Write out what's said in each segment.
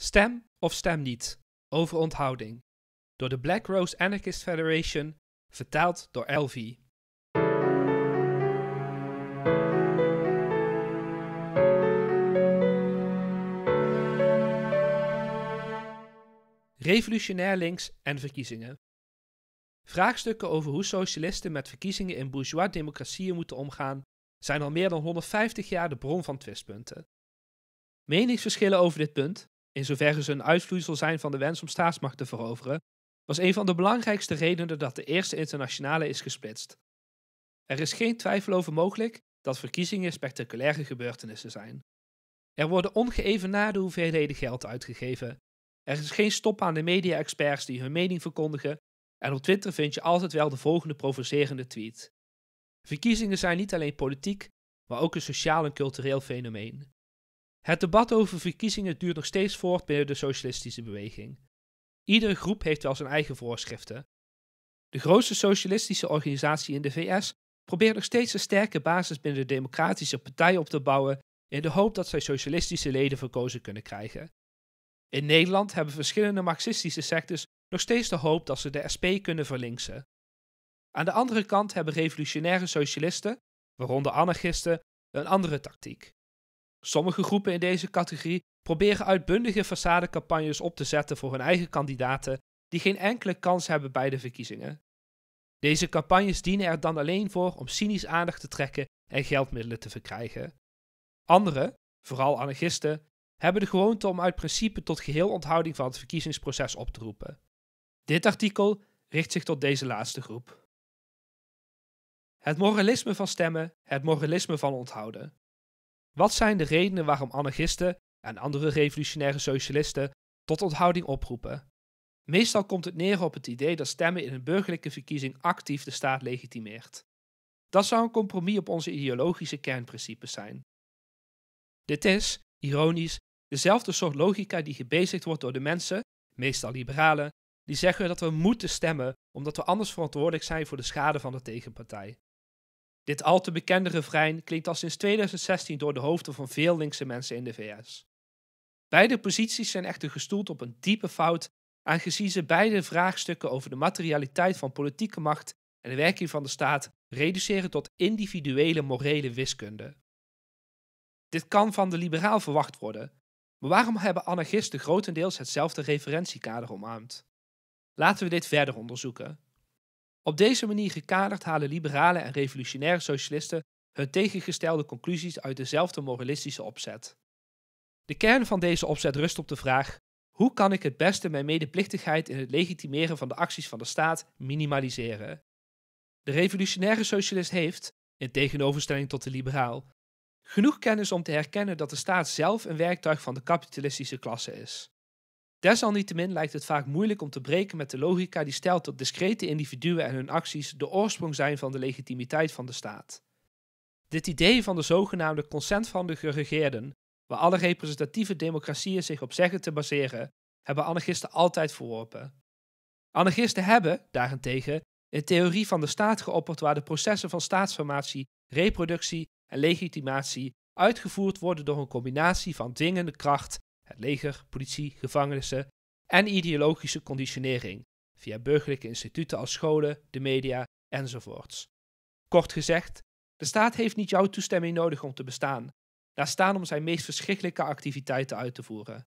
Stem of stem niet over onthouding. Door de Black Rose Anarchist Federation, vertaald door LV. Revolutionair links en verkiezingen. Vraagstukken over hoe socialisten met verkiezingen in bourgeois democratieën moeten omgaan, zijn al meer dan 150 jaar de bron van twistpunten. Meningsverschillen over dit punt, in zoverre ze een uitvloeisel zijn van de wens om staatsmacht te veroveren, was een van de belangrijkste redenen dat de Eerste Internationale is gesplitst. Er is geen twijfel over mogelijk dat verkiezingen spectaculaire gebeurtenissen zijn. Er worden ongeëvenaarde hoeveelheden geld uitgegeven. Er is geen stop aan de media-experts die hun mening verkondigen. En op Twitter vind je altijd wel de volgende provocerende tweet. Verkiezingen zijn niet alleen politiek, maar ook een sociaal en cultureel fenomeen. Het debat over verkiezingen duurt nog steeds voort binnen de socialistische beweging. Iedere groep heeft wel zijn eigen voorschriften. De grootste socialistische organisatie in de VS probeert nog steeds een sterke basis binnen de Democratische Partij op te bouwen in de hoop dat zij socialistische leden verkozen kunnen krijgen. In Nederland hebben verschillende marxistische sectes nog steeds de hoop dat ze de SP kunnen verlinksen. Aan de andere kant hebben revolutionaire socialisten, waaronder anarchisten, een andere tactiek. Sommige groepen in deze categorie proberen uitbundige façadecampagnes op te zetten voor hun eigen kandidaten die geen enkele kans hebben bij de verkiezingen. Deze campagnes dienen er dan alleen voor om cynisch aandacht te trekken en geldmiddelen te verkrijgen. Anderen, vooral anarchisten, hebben de gewoonte om uit principe tot geheel onthouding van het verkiezingsproces op te roepen. Dit artikel richt zich tot deze laatste groep. Het moralisme van stemmen, het moralisme van onthouden. Wat zijn de redenen waarom anarchisten en andere revolutionaire socialisten tot onthouding oproepen? Meestal komt het neer op het idee dat stemmen in een burgerlijke verkiezing actief de staat legitimeert. Dat zou een compromis op onze ideologische kernprincipes zijn. Dit is, ironisch, dezelfde soort logica die gebezigd wordt door de mensen, meestal liberalen, die zeggen dat we moeten stemmen omdat we anders verantwoordelijk zijn voor de schade van de tegenpartij. Dit al te bekende refrein klinkt al sinds 2016 door de hoofden van veel linkse mensen in de VS. Beide posities zijn echter gestoeld op een diepe fout, aangezien ze beide vraagstukken over de materialiteit van politieke macht en de werking van de staat reduceren tot individuele morele wiskunde. Dit kan van de liberaal verwacht worden, maar waarom hebben anarchisten grotendeels hetzelfde referentiekader omarmd? Laten we dit verder onderzoeken. Op deze manier gekaderd halen liberalen en revolutionaire socialisten hun tegengestelde conclusies uit dezelfde moralistische opzet. De kern van deze opzet rust op de vraag: hoe kan ik het beste mijn medeplichtigheid in het legitimeren van de acties van de staat minimaliseren? De revolutionaire socialist heeft, in tegenoverstelling tot de liberaal, genoeg kennis om te herkennen dat de staat zelf een werktuig van de kapitalistische klasse is. Desalniettemin lijkt het vaak moeilijk om te breken met de logica die stelt dat discrete individuen en hun acties de oorsprong zijn van de legitimiteit van de staat. Dit idee van de zogenaamde consent van de geregeerden, waar alle representatieve democratieën zich op zeggen te baseren, hebben anarchisten altijd verworpen. Anarchisten hebben, daarentegen, een theorie van de staat geopperd waar de processen van staatsformatie, reproductie en legitimatie uitgevoerd worden door een combinatie van dwingende kracht het leger, politie, gevangenissen en ideologische conditionering via burgerlijke instituten als scholen, de media enzovoorts. Kort gezegd, de staat heeft niet jouw toestemming nodig om te bestaan, laat staan om zijn meest verschrikkelijke activiteiten uit te voeren.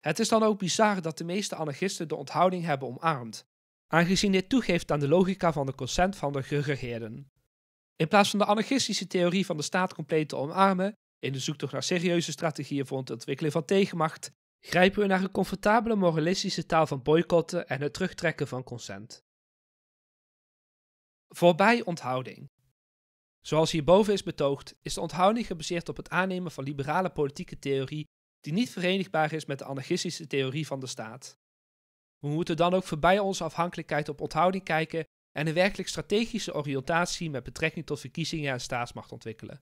Het is dan ook bizar dat de meeste anarchisten de onthouding hebben omarmd, aangezien dit toegeeft aan de logica van de consent van de geregeerden. In plaats van de anarchistische theorie van de staat compleet te omarmen, in de zoektocht naar serieuze strategieën voor het ontwikkelen van tegenmacht grijpen we naar een comfortabele moralistische taal van boycotten en het terugtrekken van consent. Voorbij onthouding. Zoals hierboven is betoogd, is de onthouding gebaseerd op het aannemen van liberale politieke theorie die niet verenigbaar is met de anarchistische theorie van de staat. We moeten dan ook voorbij onze afhankelijkheid op onthouding kijken en een werkelijk strategische oriëntatie met betrekking tot verkiezingen en staatsmacht ontwikkelen.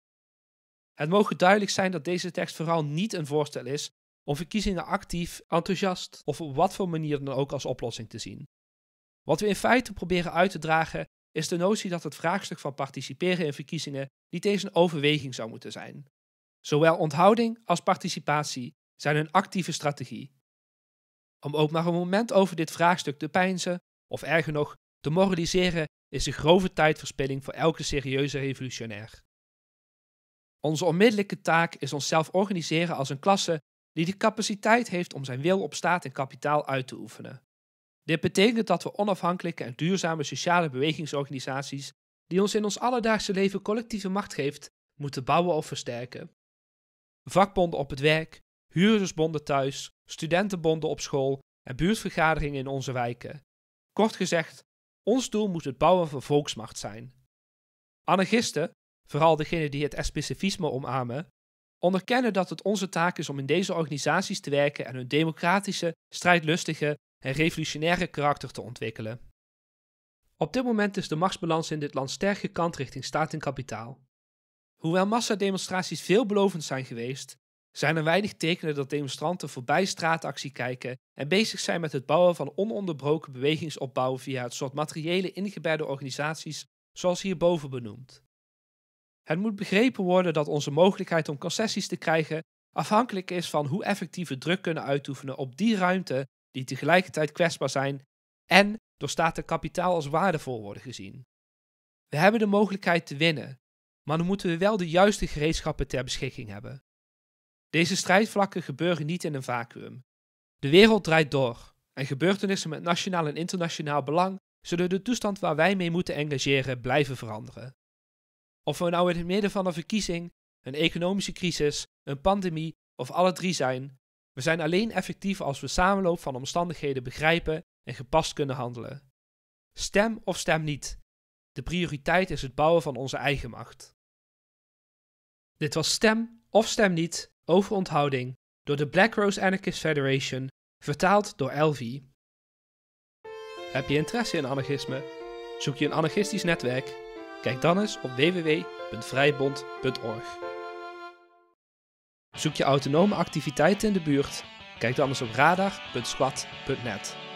Het mogen duidelijk zijn dat deze tekst vooral niet een voorstel is om verkiezingen actief, enthousiast of op wat voor manier dan ook als oplossing te zien. Wat we in feite proberen uit te dragen is de notie dat het vraagstuk van participeren in verkiezingen niet eens een overweging zou moeten zijn. Zowel onthouding als participatie zijn een actieve strategie. Om ook maar een moment over dit vraagstuk te peinzen, of erger nog, te moraliseren, is een grove tijdverspilling voor elke serieuze revolutionair. Onze onmiddellijke taak is onszelf organiseren als een klasse die de capaciteit heeft om zijn wil op staat en kapitaal uit te oefenen. Dit betekent dat we onafhankelijke en duurzame sociale bewegingsorganisaties, die ons in ons alledaagse leven collectieve macht geeft, moeten bouwen of versterken. Vakbonden op het werk, huurdersbonden thuis, studentenbonden op school en buurtvergaderingen in onze wijken. Kort gezegd, ons doel moet het bouwen van volksmacht zijn. Anarchisten, vooral degenen die het specifisme omarmen, onderkennen dat het onze taak is om in deze organisaties te werken en hun democratische, strijdlustige en revolutionaire karakter te ontwikkelen. Op dit moment is de machtsbalans in dit land sterk gekant richting staat en kapitaal. Hoewel massademonstraties veelbelovend zijn geweest, zijn er weinig tekenen dat demonstranten voorbij straatactie kijken en bezig zijn met het bouwen van ononderbroken bewegingsopbouw via het soort materiële ingebedde organisaties zoals hierboven benoemd. Het moet begrepen worden dat onze mogelijkheid om concessies te krijgen afhankelijk is van hoe effectief we druk kunnen uitoefenen op die ruimte die tegelijkertijd kwetsbaar zijn en door staten kapitaal als waardevol worden gezien. We hebben de mogelijkheid te winnen, maar dan moeten we wel de juiste gereedschappen ter beschikking hebben. Deze strijdvlakken gebeuren niet in een vacuüm. De wereld draait door en gebeurtenissen met nationaal en internationaal belang zullen de toestand waar wij mee moeten engageren blijven veranderen. Of we nou in het midden van een verkiezing, een economische crisis, een pandemie of alle drie zijn, we zijn alleen effectief als we samenloop van omstandigheden begrijpen en gepast kunnen handelen. Stem of stem niet. De prioriteit is het bouwen van onze eigen macht. Dit was Stem of Stem niet over onthouding door de Black Rose Anarchist Federation, vertaald door LV. Heb je interesse in anarchisme? Zoek je een anarchistisch netwerk Kijk dan eens op www.vrijbond.org. Zoek je autonome activiteiten in de buurt? Kijk dan eens op radar.squad.net.